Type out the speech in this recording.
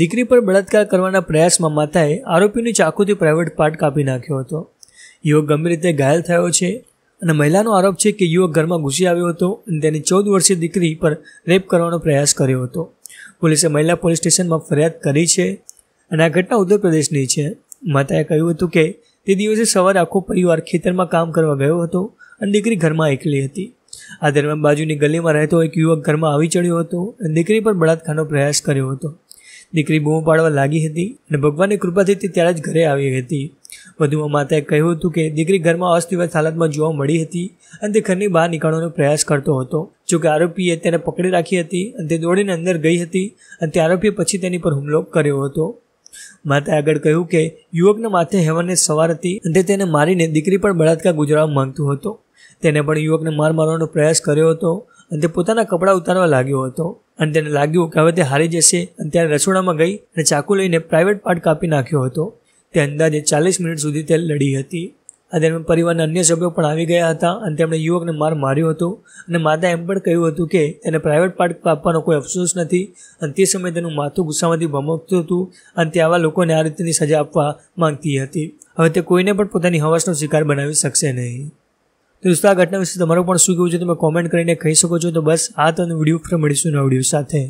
દીકરી પર બળાત્કાર કરવાના પ્રયાસમાં માતાએ આરોપીની ચાકુથી પ્રાઇવેટ પાર્ટ કાપી નાખ્યો હતો યુવક ગંભીર રીતે ઘાયલ થયો છે અને મહિલાનો આરોપ છે કે યુવક ઘરમાં ઘૂસી આવ્યો હતો અને તેની ચૌદ વર્ષીય દીકરી પર રેપ કરવાનો પ્રયાસ કર્યો હતો પોલીસે મહિલા પોલીસ સ્ટેશનમાં ફરિયાદ કરી છે અને આ ઘટના ઉત્તર પ્રદેશની છે માતાએ કહ્યું હતું કે તે દિવસે સવારે આખો પરિવાર ખેતરમાં કામ કરવા ગયો હતો અને દીકરી ઘરમાં એકલી હતી આ દરમિયાન બાજુની ગલીમાં રહેતો એક યુવક ઘરમાં આવી ચડ્યો હતો અને દીકરી પર બળાત્કારનો પ્રયાસ કર્યો હતો દીકરી બૂમ પાડવા લાગી હતી અને ભગવાનની કૃપાથી તે ત્યારે જ ઘરે આવી હતી વધુમાં માતાએ કહ્યું હતું કે દીકરી ઘરમાં અસ્તિવત હાલતમાં જોવા મળી હતી અને તે ઘરની બહાર નીકળવાનો પ્રયાસ કરતો હતો જોકે આરોપીએ તેને પકડી રાખી હતી અને તે દોડીને અંદર ગઈ હતી અને તે આરોપીએ પછી તેની પર હુમલો કર્યો હતો માતાએ આગળ કહ્યું કે યુવકના માથે હેવનને સવાર હતી અને તેને મારીને દીકરી પણ બળાત્કાર ગુજરાવવા માંગતો હતો તેને પણ યુવકને માર મારવાનો પ્રયાસ કર્યો હતો અને તે પોતાના કપડાં ઉતારવા લાગ્યો હતો અને તેને લાગ્યું કે હવે તે હારી જશે અને ત્યારે રસોડામાં ગઈ અને ચાકુ લઈને પ્રાઇવેટ પાર્ટ કાપી નાખ્યો હતો તે અંદાજે ચાલીસ મિનિટ સુધી તે લડી હતી આ દરમિયાન પરિવારના અન્ય સભ્યો પણ આવી ગયા હતા અને તેમણે યુવકને માર માર્યો હતો અને માતા એમ પણ કહ્યું હતું કે તેને પ્રાઇવેટ પાર્ટ કાપવાનો કોઈ અફસોસ નથી અને તે સમયે તેનું માથું ગુસ્સામાંથી ભમકતું હતું અને તે આવા લોકોને આ રીતની સજા આપવા માંગતી હતી હવે તે કોઈને પણ પોતાની હવાસનો શિકાર બનાવી શકશે નહીં તો દોસ્તો આ ઘટના વિશે તમારું પણ શું કહેવું છે તમે કોમેન્ટ કરીને કહી શકો છો તો બસ આ તો વિડીયો ફરી મળીશું નવા વિડીયો સાથે